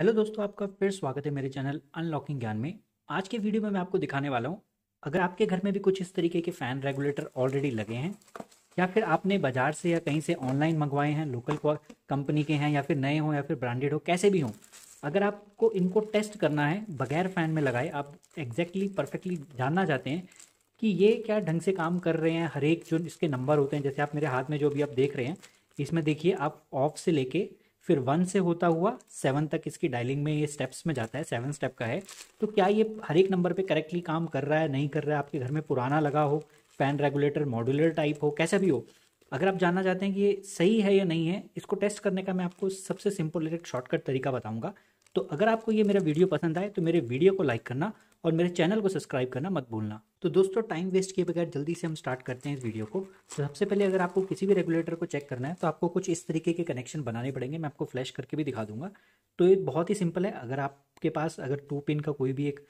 hello दोस्तों आपका फिर स्वागत है मेरे चैनल अनलॉकिंग ज्ञान में आज के वीडियो में मैं आपको दिखाने वाला हूँ अगर आपके घर में भी कुछ इस तरीके के फ़ैन रेगुलेटर ऑलरेडी लगे हैं या फिर आपने बाज़ार से या कहीं से ऑनलाइन मंगवाए हैं लोकल कंपनी के हैं या फिर नए हों या फिर ब्रांडेड हो कैसे भी हों अगर आपको इनको टेस्ट करना है बगैर फ़ैन में लगाए आप एग्जैक्टली परफेक्टली जानना चाहते हैं कि ये क्या ढंग से काम कर रहे हैं हर एक जो इसके नंबर होते हैं जैसे आप मेरे हाथ में जो भी आप देख रहे हैं इसमें देखिए आप ऑफ से लेके फिर वन से होता हुआ सेवन तक इसकी डायलिंग में ये स्टेप्स में जाता है सेवन स्टेप का है तो क्या ये हर एक नंबर पे करेक्टली काम कर रहा है नहीं कर रहा है आपके घर में पुराना लगा हो फैन रेगुलेटर मॉड्यूलर टाइप हो कैसा भी हो अगर आप जानना चाहते हैं कि ये सही है या नहीं है इसको टेस्ट करने का मैं आपको सबसे सिंपल एक शॉर्टकट तरीका बताऊंगा तो अगर आपको ये मेरा वीडियो पसंद आए तो मेरे वीडियो को लाइक करना और मेरे चैनल को सब्सक्राइब करना मत भूलना तो दोस्तों टाइम वेस्ट किए बगैर जल्दी से हम स्टार्ट करते हैं इस वीडियो को तो सबसे पहले अगर आपको किसी भी रेगुलेटर को चेक करना है तो आपको कुछ इस तरीके के कनेक्शन बनाने पड़ेंगे मैं आपको फ्लैश करके भी दिखा दूंगा तो ये बहुत ही सिंपल है अगर आपके पास अगर टू पिन का कोई भी एक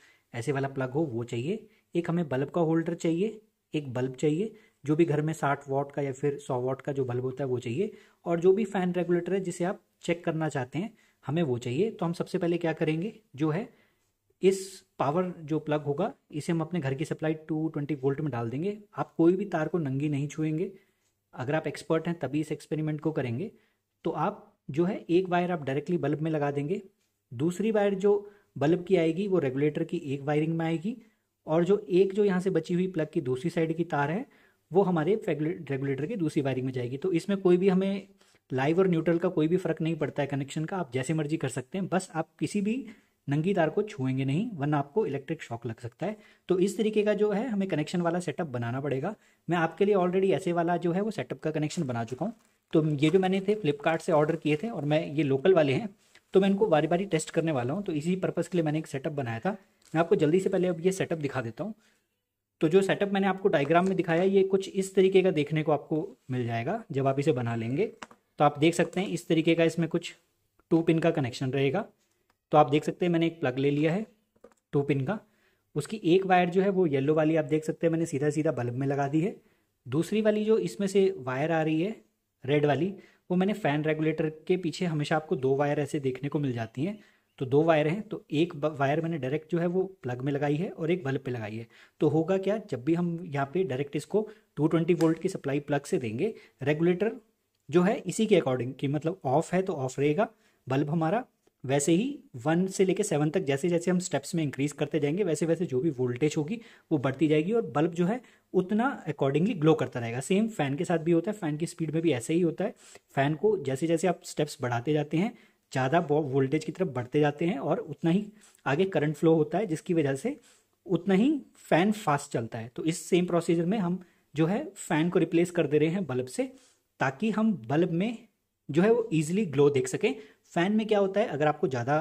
ऐसे वाला प्लग हो वो चाहिए एक हमें बल्ब का होल्डर चाहिए एक बल्ब चाहिए जो भी घर में साठ वॉट का या फिर सौ वॉट का जो बल्ब होता है वो चाहिए और जो भी फैन रेगुलेटर है जिसे आप चेक करना चाहते हैं हमें वो चाहिए तो हम सबसे पहले क्या करेंगे जो है इस पावर जो प्लग होगा इसे हम अपने घर की सप्लाई 220 वोल्ट में डाल देंगे आप कोई भी तार को नंगी नहीं छुएंगे अगर आप एक्सपर्ट हैं तभी इस एक्सपेरिमेंट को करेंगे तो आप जो है एक वायर आप डायरेक्टली बल्ब में लगा देंगे दूसरी वायर जो बल्ब की आएगी वो रेगुलेटर की एक वायरिंग में आएगी और जो एक जो यहाँ से बची हुई प्लग की दूसरी साइड की तार है वो हमारे रेगुलेटर की दूसरी वायरिंग में जाएगी तो इसमें कोई भी हमें लाइव और न्यूट्रल का कोई भी फर्क नहीं पड़ता है कनेक्शन का आप जैसे मर्जी कर सकते हैं बस आप किसी भी नंगी तार को छुएंगे नहीं वरना आपको इलेक्ट्रिक शॉक लग सकता है तो इस तरीके का जो है हमें कनेक्शन वाला सेटअप बनाना पड़ेगा मैं आपके लिए ऑलरेडी ऐसे वाला जो है वो सेटअप का कनेक्शन बना चुका हूँ तो ये जो मैंने थे फ्लिपकार्ट से ऑर्डर किए थे और मैं ये लोकल वाले हैं तो मैं इनको बारी बारी टेस्ट करने वाला हूँ तो इसी पर्पज़ के लिए मैंने एक सेटअप बनाया था मैं आपको जल्दी से पहले अब ये सेटअप दिखा देता हूँ तो जो सेटअप मैंने आपको डायग्राम में दिखाया ये कुछ इस तरीके का देखने को आपको मिल जाएगा जब आप इसे बना लेंगे तो आप देख सकते हैं इस तरीके का इसमें कुछ टू पिन का कनेक्शन रहेगा तो आप देख सकते हैं मैंने एक प्लग ले लिया है टू पिन का उसकी एक वायर जो है वो येलो वाली आप देख सकते हैं मैंने सीधा सीधा बल्ब में लगा दी है दूसरी वाली जो इसमें से वायर आ रही है रेड वाली वो मैंने फ़ैन रेगुलेटर के पीछे हमेशा आपको दो वायर ऐसे देखने को मिल जाती हैं तो दो वायर हैं तो एक वायर मैंने डायरेक्ट जो है वो प्लग में लगाई है और एक बल्ब पे लगाई है तो होगा क्या जब भी हम यहाँ पे डायरेक्ट इसको 220 वोल्ट की सप्लाई प्लग से देंगे रेगुलेटर जो है इसी के अकॉर्डिंग कि मतलब ऑफ है तो ऑफ रहेगा बल्ब हमारा वैसे ही वन से लेकर सेवन तक जैसे जैसे हम स्टेप्स में इंक्रीज करते जाएंगे वैसे वैसे जो भी वोल्टेज होगी वो बढ़ती जाएगी और बल्ब जो है उतना अकॉर्डिंगली ग्लो करता रहेगा सेम फैन के साथ भी होता है फैन की स्पीड में भी ऐसे ही होता है फैन को जैसे जैसे आप स्टेप्स बढ़ाते जाते हैं ज़्यादा वोल्टेज की तरफ बढ़ते जाते हैं और उतना ही आगे करंट फ्लो होता है जिसकी वजह से उतना ही फैन फास्ट चलता है तो इस सेम प्रोसीजर में हम जो है फैन को रिप्लेस कर दे रहे हैं बल्ब से ताकि हम बल्ब में जो है वो ईजिली ग्लो देख सकें फ़ैन में क्या होता है अगर आपको ज़्यादा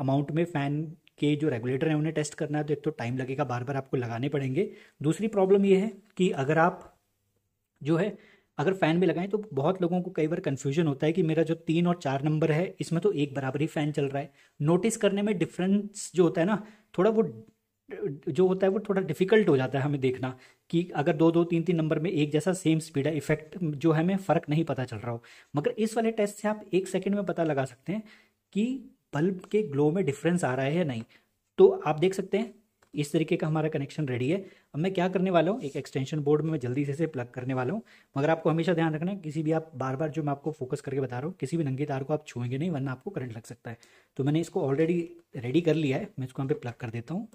अमाउंट में फ़ैन के जो रेगुलेटर हैं उन्हें टेस्ट करना है तो एक तो टाइम लगेगा बार बार आपको लगाने पड़ेंगे दूसरी प्रॉब्लम ये है कि अगर आप जो है अगर फ़ैन में लगाएं तो बहुत लोगों को कई बार कन्फ्यूजन होता है कि मेरा जो तीन और चार नंबर है इसमें तो एक बराबर ही फ़ैन चल रहा है नोटिस करने में डिफरेंस जो होता है ना थोड़ा वो जो होता है वो थोड़ा डिफिकल्ट हो जाता है हमें देखना कि अगर दो दो तीन तीन नंबर में एक जैसा सेम स्पीड है इफेक्ट जो है हमें फ़र्क नहीं पता चल रहा हो मगर इस वाले टेस्ट से आप एक सेकेंड में पता लगा सकते हैं कि बल्ब के ग्लो में डिफरेंस आ रहा है या नहीं तो आप देख सकते हैं इस तरीके का हमारा कनेक्शन रेडी है अब मैं क्या करने वाला हूँ एक एक्सटेंशन बोर्ड में मैं जल्दी से इसे प्लग करने वाला हूँ मगर आपको हमेशा ध्यान रखना है किसी भी आप बार बार जो मैं आपको फोकस करके बता रहा हूँ किसी भी नंगे तार को आप छुएंगे नहीं वरना आपको करंट लग सकता है तो मैंने इसको ऑलरेडी रेडी कर लिया है मैं इसको यहाँ पे प्लग कर देता हूँ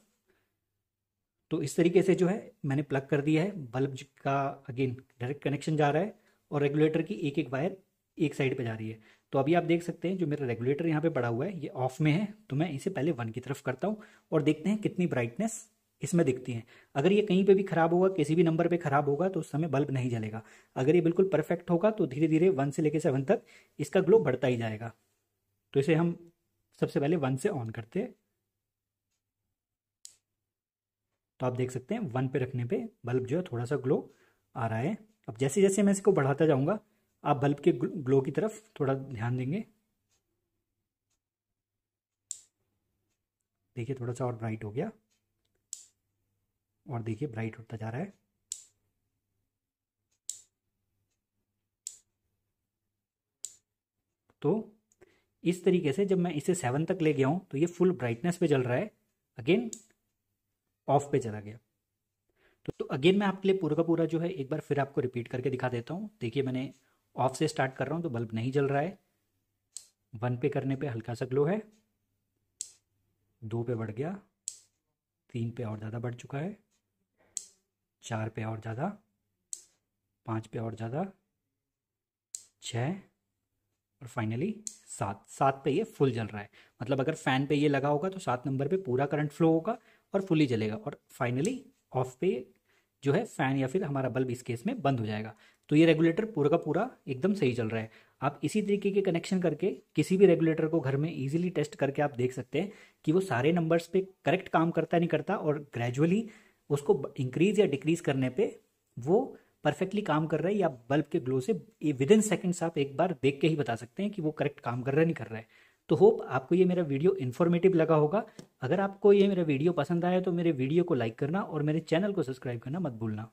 तो इस तरीके से जो है मैंने प्लग कर दिया है बल्ब का अगेन डायरेक्ट कनेक्शन जा रहा है और रेगुलेटर की एक एक वायर एक साइड पे जा रही है तो अभी आप देख सकते हैं जो मेरा रेगुलेटर यहाँ पे पड़ा हुआ है ये ऑफ में है तो मैं इसे पहले वन की तरफ करता हूँ और देखते हैं कितनी ब्राइटनेस इसमें दिखती है अगर ये कहीं पे भी खराब होगा किसी भी नंबर पे खराब होगा तो उस समय बल्ब नहीं जलेगा अगर ये बिल्कुल परफेक्ट होगा तो धीरे धीरे वन से लेकर सेवन तक इसका ग्लो बढ़ता ही जाएगा तो इसे हम सबसे पहले वन से ऑन करते हैं तो आप देख सकते हैं वन पे रखने पे बल्ब जो है थोड़ा सा ग्लो आ रहा है अब जैसे जैसे मैं इसको बढ़ाता जाऊंगा आप बल्ब के ग्लो की तरफ थोड़ा ध्यान देंगे देखिए थोड़ा सा और ब्राइट हो गया और देखिए ब्राइट होता जा रहा है तो इस तरीके से जब मैं इसे सेवन तक ले गया हूं तो ये फुल ब्राइटनेस पे जल रहा है अगेन ऑफ पे चला गया तो, तो अगेन मैं आपके लिए पूरा का पूरा जो है एक बार फिर आपको रिपीट करके दिखा देता हूँ देखिए मैंने ऑफ से स्टार्ट कर रहा हूँ तो बल्ब नहीं जल रहा है वन पे करने पे हल्का सा ग्लो है दो पे बढ़ गया तीन पे और ज़्यादा बढ़ चुका है चार पे और ज़्यादा पाँच पे और ज़्यादा छ और फाइनली सात सात पे ये फुल जल रहा है मतलब अगर फ़ैन पे ये लगा होगा तो सात नंबर पे पूरा करंट फ्लो होगा और फुली जलेगा और फाइनली ऑफ पे जो है फैन या फिर हमारा बल्ब इस केस में बंद हो जाएगा तो ये रेगुलेटर पूरा का पूरा एकदम सही चल रहा है आप इसी तरीके के कनेक्शन करके किसी भी रेगुलेटर को घर में इजीली टेस्ट करके आप देख सकते हैं कि वो सारे नंबर्स पे करेक्ट काम करता नहीं करता और ग्रेजुअली उसको इंक्रीज या डिक्रीज करने पे वो परफेक्टली काम कर रहा है या बल्ब के ग्लो से विद इन सेकेंड्स आप एक बार देख के ही बता सकते हैं कि वो करेक्ट काम कर रहा है नहीं कर रहा है तो होप आपको ये मेरा वीडियो इन्फॉर्मेटिव लगा होगा अगर आपको ये मेरा वीडियो पसंद आया तो मेरे वीडियो को लाइक करना और मेरे चैनल को सब्सक्राइब करना मत भूलना